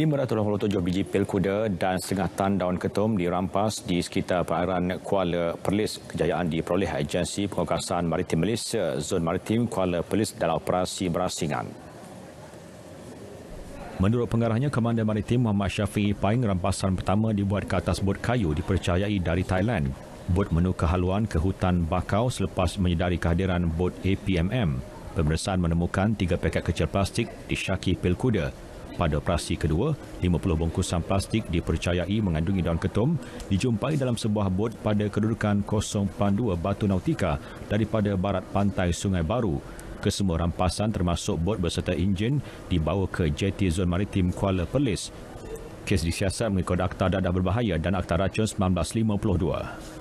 587 biji pil kuda dan setengah tan daun ketum dirampas di sekitar perairan Kuala Perlis kejayaan diperoleh Agensi Pengawasan Maritim Malaysia Zon Maritim Kuala Perlis dalam operasi berasingan. Menurut pengarahnya, Komander Maritim Muhammad Syafiq Paing rampasan pertama dibuat ke atas bot kayu dipercayai dari Thailand. Bot menukar haluan ke hutan bakau selepas menyedari kehadiran bot APMM. Pemeriksaan menemukan tiga paket kecil plastik disyaki pil kuda pada operasi kedua, 50 bungkusan plastik dipercayai mengandungi daun ketum dijumpai dalam sebuah bot pada kedudukan 0.2 Batu Nautika daripada barat pantai Sungai Baru. Kesemua rampasan termasuk bot berserta enjin dibawa ke jeti Zon Maritim Kuala Perlis. Kes disiasat mengikut Akta Dadah Berbahaya dan Akta Racun 1952.